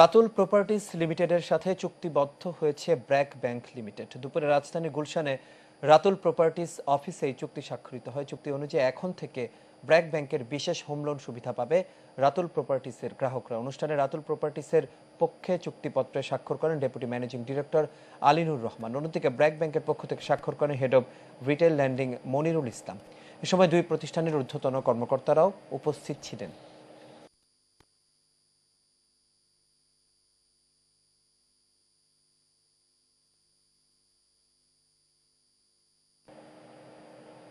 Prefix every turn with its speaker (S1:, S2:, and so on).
S1: Ratul properties লিমিটেডের সাথে চুক্তিবদ্ধ হয়েছে ব্র্যাক ব্যাংক লিমিটেড দুপুরে রাজধানীর গুলশানে রাতুল প্রপার্টিস অফিসেই চুক্তি স্বাক্ষরিত হয় চুক্তি অনুযায়ী এখন থেকে ব্র্যাক ব্যাংকের বিশেষ হোম লোন সুবিধা পাবে রাতুল প্রপার্টিসের গ্রাহকরা অনুষ্ঠানে রাতুল প্রপার্টিসের পক্ষে চুক্তিপত্রে স্বাক্ষর করেন deputy managing director Alinur Rahman অন্যদিকে ব্র্যাক ব্যাংকের পক্ষ থেকে স্বাক্ষর করেন head of retail lending Monirul Islam এ সময় দুই প্রতিষ্ঠানের ঊর্ধ্বতন কর্মকর্তারাও উপস্থিত ছিলেন